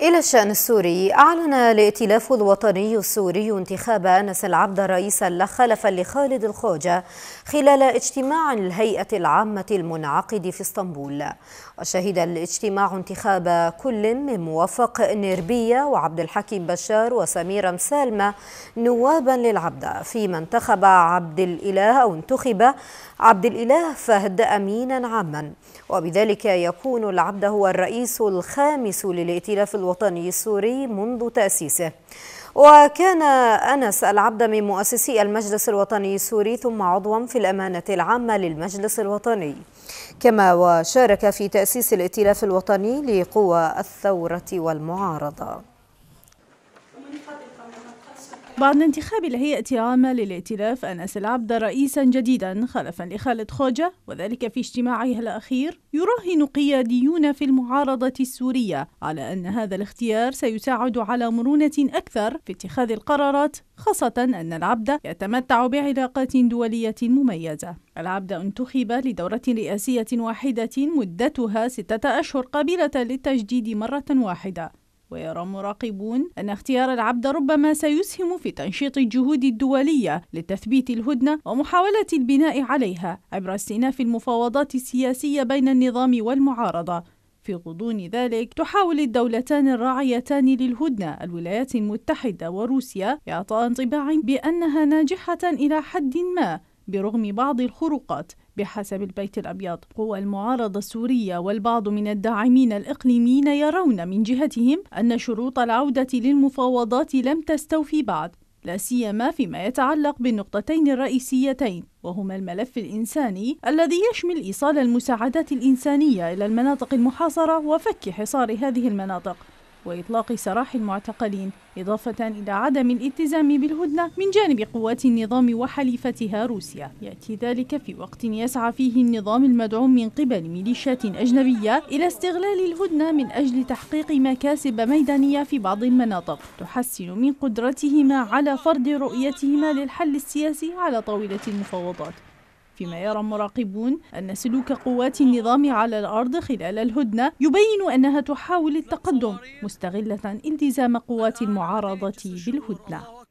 إلى الشأن السوري أعلن الائتلاف الوطني السوري انتخاب أنس العبد رئيسا خلفا لخالد الخوجة خلال اجتماع الهيئة العامة المنعقد في اسطنبول وشهد الاجتماع انتخاب كل من موفق نربية وعبد الحكيم بشار وسميرة مسالمة نوابا للعبد فيما انتخب عبد الإله أو انتخب عبد الإله فهد أمينا عاما وبذلك يكون العبد هو الرئيس الخامس للائتلاف الوطني السوري منذ تأسيسه وكان أنس العبد من مؤسسي المجلس الوطني السوري ثم عضوا في الأمانة العامة للمجلس الوطني كما وشارك في تأسيس الائتلاف الوطني لقوى الثورة والمعارضة بعد انتخاب الهيئة العامة للائتلاف أنس العبد رئيسا جديدا خلفا لخالد خوجة وذلك في اجتماعها الأخير يراهن قياديون في المعارضة السورية على أن هذا الاختيار سيساعد على مرونة أكثر في اتخاذ القرارات خاصة أن العبد يتمتع بعلاقات دولية مميزة العبد انتخب لدورة رئاسية واحدة مدتها ستة أشهر قابلة للتجديد مرة واحدة ويرى مراقبون أن اختيار العبد ربما سيسهم في تنشيط الجهود الدولية لتثبيت الهدنة ومحاولة البناء عليها عبر استئناف المفاوضات السياسية بين النظام والمعارضة في غضون ذلك تحاول الدولتان الراعيتان للهدنة الولايات المتحدة وروسيا إعطاء انطباع بأنها ناجحة إلى حد ما برغم بعض الخروقات بحسب البيت الأبيض قوى المعارضة السورية والبعض من الداعمين الإقليميين يرون من جهتهم أن شروط العودة للمفاوضات لم تستوفي بعد لا سيما فيما يتعلق بالنقطتين الرئيسيتين وهما الملف الإنساني الذي يشمل إيصال المساعدات الإنسانية إلى المناطق المحاصرة وفك حصار هذه المناطق وإطلاق سراح المعتقلين إضافة إلى عدم الالتزام بالهدنة من جانب قوات النظام وحليفتها روسيا يأتي ذلك في وقت يسعى فيه النظام المدعوم من قبل ميليشيات أجنبية إلى استغلال الهدنة من أجل تحقيق مكاسب ميدانية في بعض المناطق تحسن من قدرتهما على فرض رؤيتهما للحل السياسي على طاولة المفاوضات فيما يرى المراقبون أن سلوك قوات النظام على الأرض خلال الهدنة يبين أنها تحاول التقدم مستغلة التزام قوات المعارضة بالهدنة